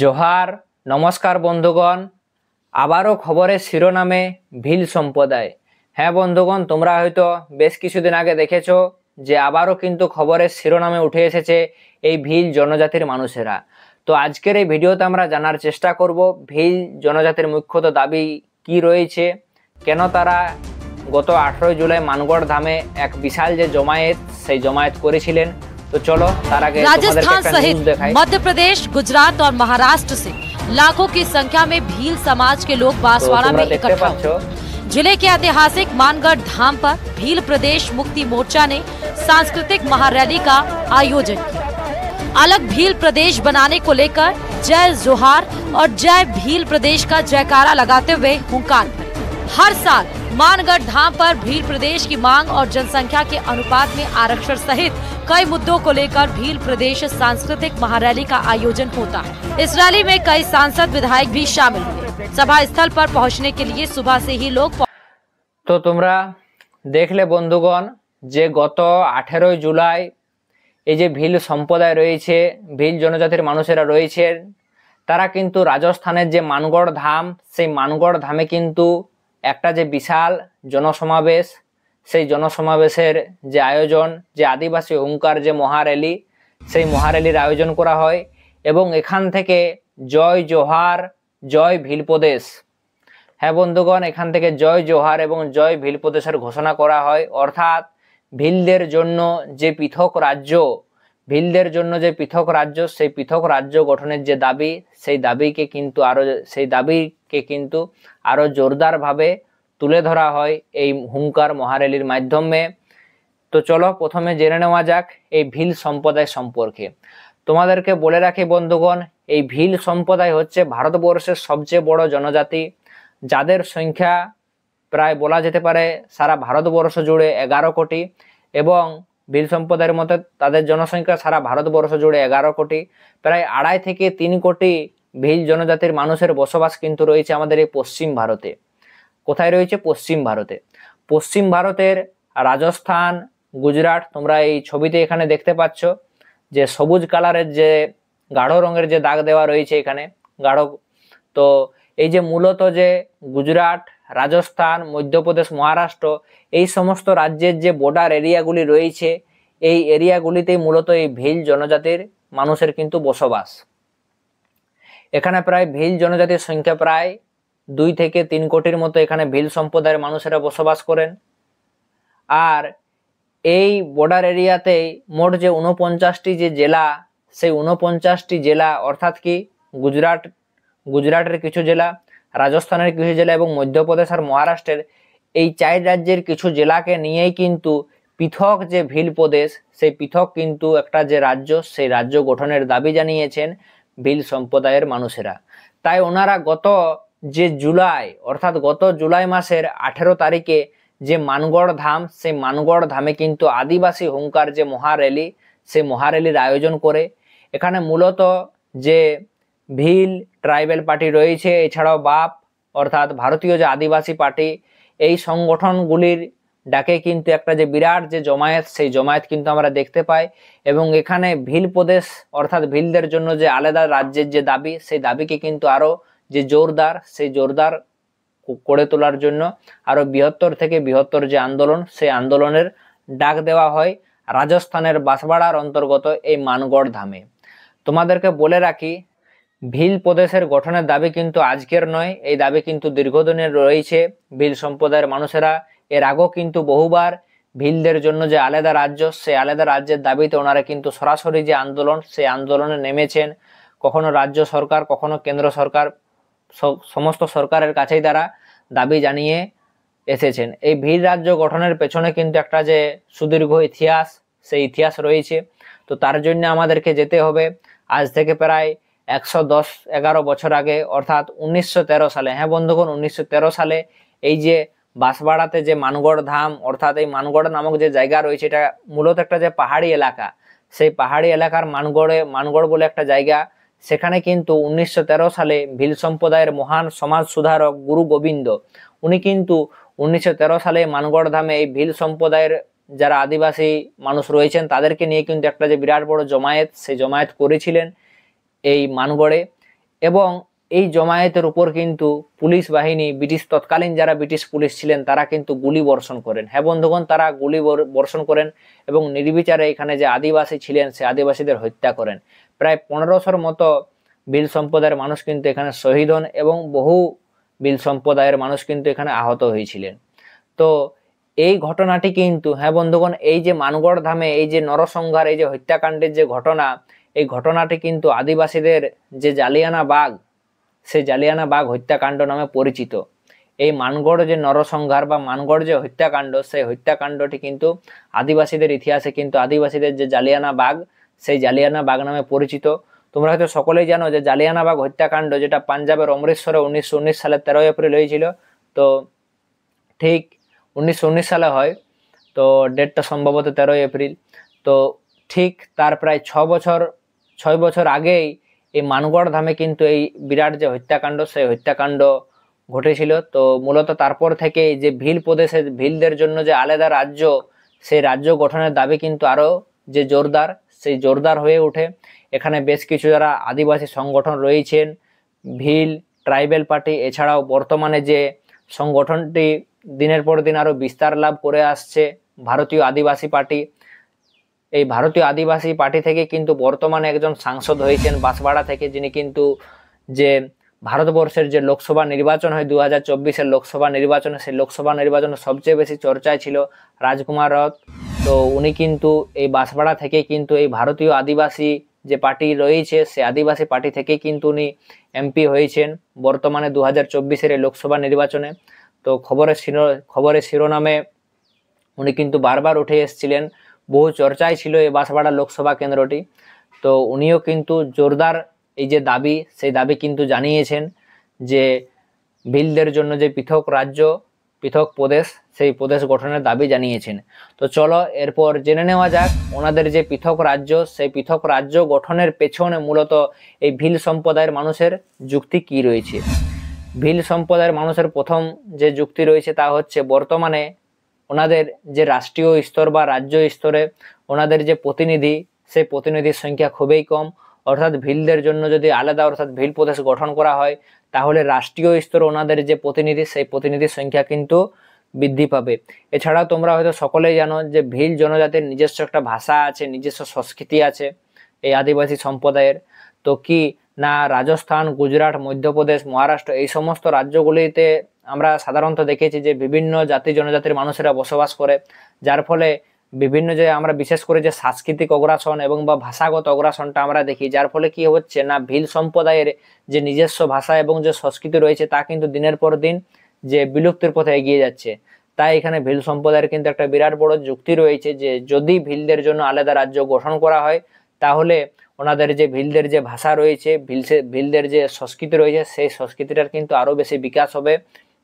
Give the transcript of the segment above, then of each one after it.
জোহার নমস্কার বন্ধুগণ আবারও খবরের শিরোনামে ভিল সম্প্রদায় হ্যাঁ বন্ধুগণ তোমরা হয়তো বেশ কিছুদিন আগে দেখেছো যে আবারও কিন্তু খবরের শিরোনামে উঠে এসেছে এই ভিল জনজাতির মানুষেরা তো আজকের এই ভিডিওতে আমরা জানার চেষ্টা করব ভিল জনজাতির মুখ্যত দাবি কি রয়েছে কেন তারা গত আঠেরোই জুলাই মানগড় ধামে এক বিশাল যে জমায়েত সেই জমায়েত করেছিলেন तो चलो राजस्थान सहित मध्य प्रदेश गुजरात और महाराष्ट्र से लाखों की संख्या में भील समाज के लोग बांसवाड़ा तो में इकट्ठा जिले के ऐतिहासिक मानगढ़ धाम पर भील प्रदेश मुक्ति मोर्चा ने सांस्कृतिक महारैली का आयोजन किया अलग भील प्रदेश बनाने को लेकर जय जोहार और जय भील प्रदेश का जयकारा लगाते हुए हुकार हर साल मानगढ़ धाम पर भील प्रदेश की मांग और जनसंख्या के अनुपात में आरक्षण सहित कई मुद्दों को लेकर भील प्रदेश सांस्कृतिक महारैली का आयोजन होता है इस रैली में कई सांसद विधायक भी शामिल हुए सभा स्थल पर पहुंचने के लिए सुबह से ही लोग तो তোমরা দেখলে বন্ধুগণ যে গত আঠেরোই জুলাই এই যে ভিল সম্প্রদায় রয়েছে ভিল জনজাতির মানুষেরা রয়েছেন তারা কিন্তু রাজস্থানের যে মানগড় ধাম সেই মানগড় ধামে কিন্তু একটা যে বিশাল জনসমাবেশ সেই জনসমাবেশের যে আয়োজন যে আদিবাসী হুঙ্কার যে মহারেলি সেই মহারেলির আয়োজন করা হয় এবং এখান থেকে জয় জোহার জয় ভিলপ্রদেশ হ্যাঁ বন্ধুগণ এখান থেকে জয় জোহার এবং জয় ভিলপ্রদেশের ঘোষণা করা হয় অর্থাৎ ভিলদের জন্য যে পৃথক রাজ্য ভিলদের জন্য যে পৃথক রাজ্য সেই পৃথক রাজ্য গঠনের যে দাবি সেই দাবিকে কিন্তু আরও সেই দাবিকে কিন্তু আরও জোরদারভাবে তুলে ধরা হয় এই হুঙ্কার মহারেলির মাধ্যমে তো চলো প্রথমে জেনে নেওয়া যাক এই ভিল সম্প্রদায় সম্পর্কে তোমাদেরকে বলে রাখি বন্ধুগণ এই ভিল সম্প্রদায় হচ্ছে ভারতবর্ষের সবচেয়ে বড় জনজাতি যাদের সংখ্যা প্রায় বলা যেতে পারে সারা ভারতবর্ষ জুড়ে এগারো কোটি এবং ভিল সম্প্রদায়ের মতে তাদের জনসংখ্যা সারা ভারতবর্ষ জুড়ে এগারো কোটি প্রায় আড়াই থেকে তিন কোটি ভিল জনজাতির মানুষের বসবাস কিন্তু রয়েছে আমাদের এই পশ্চিম ভারতে কোথায় রয়েছে পশ্চিম ভারতে পশ্চিম ভারতের রাজস্থান গুজরাট তোমরা এই ছবিতে এখানে দেখতে পাচ্ছ যে সবুজ কালারের যে গাঢ় রঙের যে দাগ দেওয়া রয়েছে এখানে গাঢ় তো এই যে মূলত যে গুজরাট রাজস্থান মধ্যপ্রদেশ মহারাষ্ট্র এই সমস্ত রাজ্যের যে বর্ডার এরিয়াগুলি রয়েছে এই এরিয়াগুলিতেই মূলত এই ভিল জনজাতির মানুষের কিন্তু বসবাস এখানে প্রায় ভিল জনজাতির সংখ্যা প্রায় দুই থেকে তিন কোটির মতো এখানে ভিল সম্প্রদায়ের মানুষেরা বসবাস করেন আর এই বর্ডার এরিয়াতেই মোট যে উনপঞ্চাশটি যে জেলা সেই উনপঞ্চাশটি জেলা অর্থাৎ কি গুজরাট গুজরাটের কিছু জেলা রাজস্থানের কিছু জেলা এবং মধ্যপ্রদেশ আর মহারাষ্ট্রের এই চার রাজ্যের কিছু জেলাকে নিয়েই কিন্তু পৃথক যে ভিল প্রদেশ সেই পৃথক কিন্তু একটা যে রাজ্য সেই রাজ্য গঠনের দাবি জানিয়েছেন ভিল সম্প্রদায়ের মানুষেরা তাই ওনারা গত যে জুলাই অর্থাৎ গত জুলাই মাসের আঠেরো তারিখে যে মানগড় ধাম সেই মানগড় ধামে কিন্তু আদিবাসী হুঙ্কার যে মহারেলি সেই মহারেলির আয়োজন করে এখানে মূলত যে ভিল ট্রাইবেল পার্টি রয়েছে এছাড়াও বাপ অর্থাৎ ভারতীয় যে আদিবাসী পার্টি এই সংগঠনগুলির ডাকে কিন্তু একটা যে বিরাট যে জমায়েত সেই জমায়েত কিন্তু আমরা দেখতে পাই এবং এখানে ভিল প্রদেশ অর্থাৎ ভিলদের জন্য যে আলাদা রাজ্যের যে দাবি সেই দাবিকে কিন্তু আরও যে জোরদার সেই জোরদার করে তোলার জন্য আরও বৃহত্তর থেকে বৃহত্তর যে আন্দোলন সেই আন্দোলনের ডাক দেওয়া হয় রাজস্থানের বাঁশবাড়ার অন্তর্গত এই মানগড় ধামে তোমাদেরকে বলে রাখি ভিল প্রদেশের গঠনের দাবি কিন্তু আজকের নয় এই দাবি কিন্তু দীর্ঘদিনের রয়েছে ভিল সম্প্রদায়ের মানুষেরা এর আগেও কিন্তু বহুবার ভিলদের জন্য যে আলাদা রাজ্য সেই আলাদা রাজ্যের দাবিতে ওনারা কিন্তু সরাসরি যে আন্দোলন সেই আন্দোলনে নেমেছেন কখনো রাজ্য সরকার কখনো কেন্দ্র সরকার সমস্ত সরকারের কাছেই তারা দাবি জানিয়ে এসেছেন এই ভিড় রাজ্য গঠনের পেছনে কিন্তু একটা যে সুদীর্ঘ ইতিহাস সেই ইতিহাস রয়েছে তো তার জন্য আমাদেরকে যেতে হবে আজ থেকে প্রায় একশো দশ এগারো বছর আগে অর্থাৎ উনিশশো সালে হ্যাঁ বন্ধুগণ উনিশশো সালে এই যে বাঁশবাড়াতে যে মানগড় ধাম অর্থাৎ এই মানগড় নামক যে জায়গা রয়েছে এটা মূলত একটা যে পাহাড়ি এলাকা সেই পাহাড়ি এলাকার মানগড়ে মানগড় বলে একটা জায়গা সেখানে কিন্তু উনিশশো সালে ভিল সম্প্রদায়ের মহান সমাজ সুধারক গুরু গোবিন্দ উনি কিন্তু উনিশশো সালে মানগড় ধামে এই ভিল সম্প্রদায়ের যারা আদিবাসী মানুষ রয়েছেন তাদেরকে নিয়ে কিন্তু একটা যে বিরাট বড় জমায়েত সেই জমায়েত করেছিলেন এই মানগড়ে এবং এই জমায়েতের উপর কিন্তু পুলিশ বাহিনী ব্রিটিশ তৎকালীন যারা ব্রিটিশ পুলিশ ছিলেন তারা কিন্তু গুলি বর্ষণ করেন হ্যাঁ বন্ধুগণ তারা গুলি বর্ষণ করেন এবং নির্বিচারে এখানে যে আদিবাসী ছিলেন সে আদিবাসীদের হত্যা করেন প্রায় পনেরোশোর মতো বিল সম্প্রদায়ের মানুষ কিন্তু এখানে শহীদ হন এবং বহু বিল সম্প্রদায়ের মানুষ কিন্তু এখানে আহত হয়েছিলেন তো এই ঘটনাটি কিন্তু হ্যাঁ বন্ধুগণ এই যে মানগড় ধামে এই যে নরসংহার এই যে হত্যাকাণ্ডের যে ঘটনা এই ঘটনাটি কিন্তু আদিবাসীদের যে জালিয়ানা বাঘ সে জালিয়ানা বাঘ হত্যাকাণ্ড নামে পরিচিত এই মানগড় যে নরসংহার বা মানগড় যে হত্যাকাণ্ড সেই হত্যাকাণ্ডটি কিন্তু আদিবাসীদের ইতিহাসে কিন্তু আদিবাসীদের যে জালিয়ানা বাঘ সেই জালিয়ানাবাগ নামে পরিচিত তোমরা হয়তো সকলেই জানো যে জালিয়ানাবাগ হত্যাকাণ্ড যেটা পাঞ্জাবের অমৃতসরে উনিশশো উনিশ সালে তেরোই এপ্রিল হয়েছিল তো ঠিক উনিশশো উনিশ সালে হয় তো ডেটটা সম্ভবত তেরোই এপ্রিল তো ঠিক তার প্রায় ছ বছর ছয় বছর আগেই এই মানগড় ধামে কিন্তু এই বিরাট যে হত্যাকাণ্ড সেই হত্যাকাণ্ড ঘটেছিল তো মূলত তারপর থেকে যে ভিল প্রদেশে ভিলদের জন্য যে আলাদা রাজ্য সেই রাজ্য গঠনের দাবি কিন্তু আরও যে জোরদার সেই জোরদার হয়ে ওঠে এখানে বেশ কিছু যারা আদিবাসী সংগঠন রয়েছেন ভিল ট্রাইবেল পার্টি এছাড়াও বর্তমানে যে সংগঠনটি দিনের পর দিন আরও বিস্তার লাভ করে আসছে ভারতীয় আদিবাসী পার্টি এই ভারতীয় আদিবাসী পার্টি থেকে কিন্তু বর্তমানে একজন সাংসদ হয়েছেন বাঁশবাড়া থেকে যিনি কিন্তু যে ভারতবর্ষের যে লোকসভা নির্বাচন হয় দু হাজার চব্বিশের লোকসভা নির্বাচনে সেই লোকসভা নির্বাচনে সবচেয়ে বেশি চর্চায় ছিল রাজকুমার রথ তো উনি কিন্তু এই বাঁশপাড়া থেকে কিন্তু এই ভারতীয় আদিবাসী যে পার্টি রয়েছে সে আদিবাসী পার্টি থেকে কিন্তু উনি এমপি হয়েছেন বর্তমানে দু হাজার চব্বিশের লোকসভা নির্বাচনে তো খবরের শিরো খবরের শিরোনামে উনি কিন্তু বারবার উঠে এসেছিলেন বহু চর্চায় ছিল এই বাঁশবাড়া লোকসভা কেন্দ্রটি তো উনিও কিন্তু জোরদার এই যে দাবি সেই দাবি কিন্তু জানিয়েছেন যে ভিলদের জন্য যে পৃথক রাজ্য পৃথক প্রদেশ সেই প্রদেশ গঠনের দাবি জানিয়েছেন তো চলো এরপর জেনে নেওয়া যাক ওনাদের যে পৃথক রাজ্য সেই পৃথক রাজ্য গঠনের পেছনে মূলত এই ভিল সম্প্রদায়ের মানুষের যুক্তি কি রয়েছে ভিল সম্প্রদায়ের মানুষের প্রথম যে যুক্তি রয়েছে তা হচ্ছে বর্তমানে ওনাদের যে রাষ্ট্রীয় স্তর বা রাজ্য স্তরে ওনাদের যে প্রতিনিধি সেই প্রতিনিধির সংখ্যা খুবই কম অর্থাৎ ভিলদের জন্য যদি আলাদা অর্থাৎ ভিল প্রদেশ গঠন করা হয় তাহলে রাষ্ট্রীয় স্তর ওনাদের যে প্রতিনিধি সেই প্রতিনিধির সংখ্যা কিন্তু বৃদ্ধি পাবে এছাড়া তোমরা হয়তো সকলেই জানো যে ভিল জনজাতির নিজস্ব একটা ভাষা আছে নিজস্ব সংস্কৃতি আছে এই আদিবাসী সম্প্রদায়ের তো কি না রাজস্থান গুজরাট মধ্যপ্রদেশ মহারাষ্ট্র এই সমস্ত রাজ্যগুলিতে আমরা সাধারণত দেখেছি যে বিভিন্ন জাতি জনজাতির মানুষেরা বসবাস করে যার ফলে বিভিন্ন যে আমরা বিশেষ করে যে সাংস্কৃতিক অগ্রাসন এবং বা ভাষাগত অগ্রাসনটা আমরা দেখি যার ফলে কি হচ্ছে না ভিল সম্প্রদায়ের যে নিজস্ব ভাষা এবং যে সংস্কৃতি রয়েছে তা কিন্তু দিনের পর দিন যে বিলুপ্তির পথে এগিয়ে যাচ্ছে তাই এখানে ভিল সম্প্রদায়ের কিন্তু একটা বিরাট বড় যুক্তি রয়েছে যে যদি ভিলদের জন্য আলাদা রাজ্য গঠন করা হয় তাহলে ওনাদের যে ভিলদের যে ভাষা রয়েছে ভিলসে ভিলদের যে সংস্কৃতি রয়েছে সেই সংস্কৃতিটার কিন্তু আরও বেশি বিকাশ হবে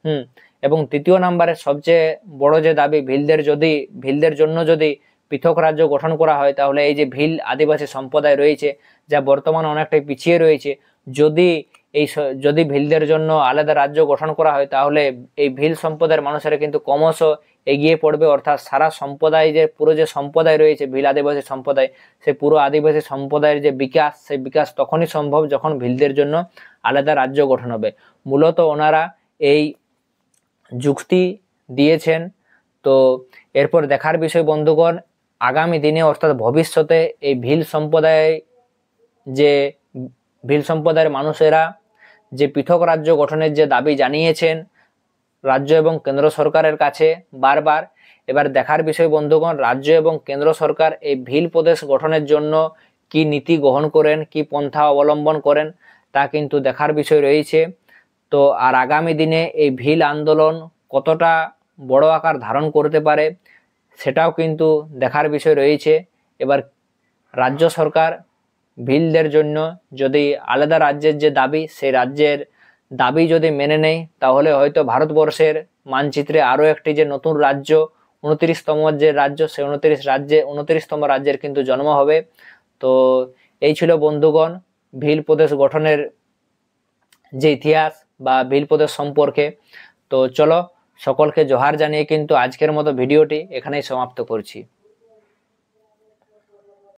হুম এবং তৃতীয় নাম্বারের সবচেয়ে বড় যে দাবি ভিলদের যদি ভিলদের জন্য যদি পৃথক রাজ্য গঠন করা হয় তাহলে এই যে ভিল আদিবাসী সম্প্রদায় রয়েছে যা বর্তমানে অনেকটাই পিছিয়ে রয়েছে যদি এই যদি ভিলদের জন্য আলাদা রাজ্য গঠন করা হয় তাহলে এই ভিল সম্প্রদায়ের মানুষেরা কিন্তু ক্রমশ এগিয়ে পড়বে অর্থাৎ সারা সম্প্রদায় যে পুরো যে সম্প্রদায় রয়েছে ভিল আদিবাসী সম্প্রদায় সে পুরো আদিবাসী সম্প্রদায়ের যে বিকাশ সেই বিকাশ তখনই সম্ভব যখন ভিলদের জন্য আলাদা রাজ্য গঠন হবে মূলত ওনারা এই যুক্তি দিয়েছেন তো এরপর দেখার বিষয় বন্ধুগণ আগামী দিনে অর্থাৎ ভবিষ্যতে এই ভিল সম্প্রদায় যে ভিল সম্প্রদায়ের মানুষেরা যে পৃথক রাজ্য গঠনের যে দাবি জানিয়েছেন রাজ্য এবং কেন্দ্র সরকারের কাছে বারবার এবার দেখার বিষয় বন্ধুগণ রাজ্য এবং কেন্দ্র সরকার এই ভিল প্রদেশ গঠনের জন্য কি নীতি গ্রহণ করেন কি পন্থা অবলম্বন করেন তা কিন্তু দেখার বিষয় রয়েছে তো আর আগামী দিনে এই ভিল আন্দোলন কতটা বড় আকার ধারণ করতে পারে সেটাও কিন্তু দেখার বিষয় রয়েছে এবার রাজ্য সরকার ভিলদের জন্য যদি আলাদা রাজ্যের যে দাবি সেই রাজ্যের দাবি যদি মেনে নেয় তাহলে হয়তো ভারতবর্ষের মানচিত্রে আরও একটি যে নতুন রাজ্য উনত্রিশতম যে রাজ্য সে উনত্রিশ রাজ্যে উনত্রিশতম রাজ্যের কিন্তু জন্ম হবে তো এই ছিল বন্ধুগণ ভিল প্রদেশ গঠনের যে ইতিহাস বা বিলপদের সম্পর্কে তো চলো সকলকে জোহার জানিয়ে কিন্তু আজকের মতো ভিডিওটি এখানেই সমাপ্ত করছি